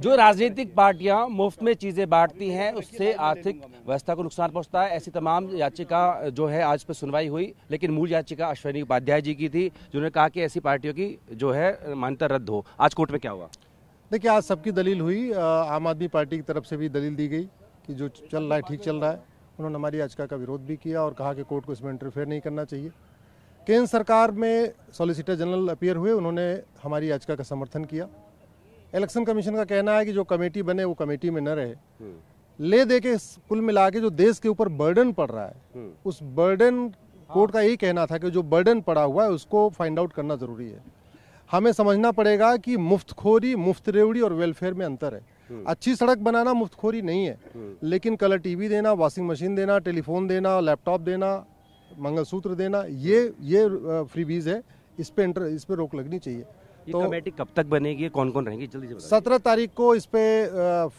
जो राजनीतिक पार्टियां मुफ्त में चीजें बांटती हैं उससे आर्थिक व्यवस्था को नुकसान पहुंचता है ऐसी तमाम याचिका जो है आज पर सुनवाई हुई लेकिन मूल याचिका अश्विनी उपाध्याय जी की थी जिन्होंने कहा कि ऐसी पार्टियों की जो है मान्यता रद्द हो आज कोर्ट में क्या हुआ देखिए आज सबकी दलील हुई आम आदमी पार्टी की तरफ से भी दलील दी गई कि जो चल रहा है ठीक चल रहा है उन्होंने हमारी याचिका का विरोध भी किया और कहा कि कोर्ट को इसमें इंटरफेयर नहीं करना चाहिए केंद्र सरकार में सॉलिसिटर जनरल अपियर हुए उन्होंने हमारी याचिका का समर्थन किया इलेक्शन कमीशन का कहना है कि जो कमेटी बने वो कमेटी में न रहे हम्म। ले दे के कुल मिला के जो देश के ऊपर बर्डन पड़ रहा है हम्म। उस बर्डन हाँ। कोर्ट का यही कहना था कि जो बर्डन पड़ा हुआ है उसको फाइंड आउट करना ज़रूरी है हमें समझना पड़ेगा कि मुफ्तखोरी मुफ्त रेवड़ी और वेलफेयर में अंतर है हम्म। अच्छी सड़क बनाना मुफ्तखोरी नहीं है लेकिन कलर टीवी देना वॉशिंग मशीन देना टेलीफोन देना लैपटॉप देना मंगलसूत्र देना ये ये फ्रीबीज है इस पर इंटर इस पर रोक लगनी चाहिए तो कमेटी कब तक बनेगी कौन कौन रहेंगे जल्दी से सत्रह तारीख को इस पे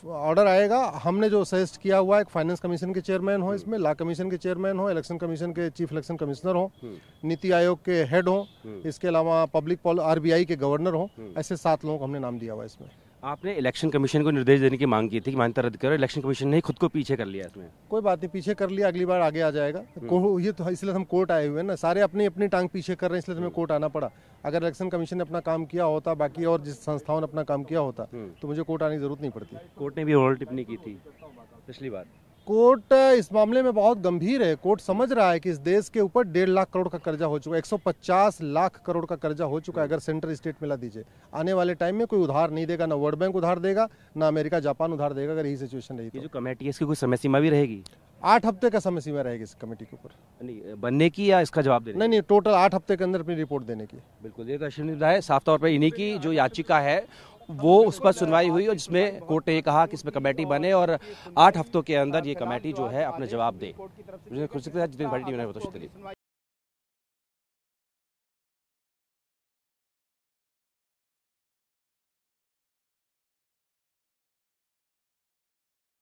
ऑर्डर आएगा हमने जो सजेस्ट किया हुआ है फाइनेंस कमीशन के चेयरमैन हो हम्म। इसमें लॉ कमीशन के चेयरमैन हो इलेक्शन कमीशन के चीफ इलेक्शन कमिश्नर हो हम्म। नीति आयोग के हेड हो हम्म। इसके अलावा पब्लिक आरबीआई के गवर्नर हो ऐसे सात लोगों को हमने नाम दिया हुआ है इसमें आपने इलेक्शन कमीशन को निर्देश देने की मांग की थी कि मान्यता रद्द करो इलेक्शन कमीशन ने खुद को पीछे कर लिया इसमें कोई बात नहीं पीछे कर लिया अगली बार आगे आ जाएगा हम्म। को, ये तो इसलिए हम कोर्ट आए हुए हैं ना सारे अपनी अपनी टांग पीछे कर रहे हैं इसलिए हमें कोर्ट आना पड़ा अगर इलेक्शन कमीशन ने अपना काम किया होता बाकी और जिस संस्थाओं ने अपना काम किया होता हम्म। तो मुझे कोर्ट आने की जरूरत नहीं पड़ती कोर्ट ने भी होल्ड टिप्पणी की थी पिछली बार कोर्ट इस मामले में बहुत गंभीर है कोर्ट समझ रहा है कि इस देश के ऊपर डेढ़ लाख करोड़ का कर्जा हो चुका है पचास लाख करोड़ का कर्जा हो चुका है अगर सेंट्रल स्टेट मिला दीजिए आने वाले टाइम में कोई उधार नहीं देगा ना वर्ल्ड बैंक उधार देगा ना अमेरिका जापान उधार देगा अगर यही सिचुएशन रही तो। जो कमेटी है इसकी कोई समय सीमा भी रहेगी आठ हफ्ते का समय सीमा रहेगी इस कमेटी के ऊपर नहीं बनने की या इसका जवाब देने नहीं नहीं टोटल आठ हफ्ते के अंदर अपनी रिपोर्ट देने की बिल्कुल ये साफ तौर पर इन्हीं की जो याचिका है वो उस पर सुनवाई हुई और जिसमें कोर्ट ने कहा कि इसमें कमेटी बने और आठ हफ्तों के अंदर ये कमेटी जो है अपना जवाब दे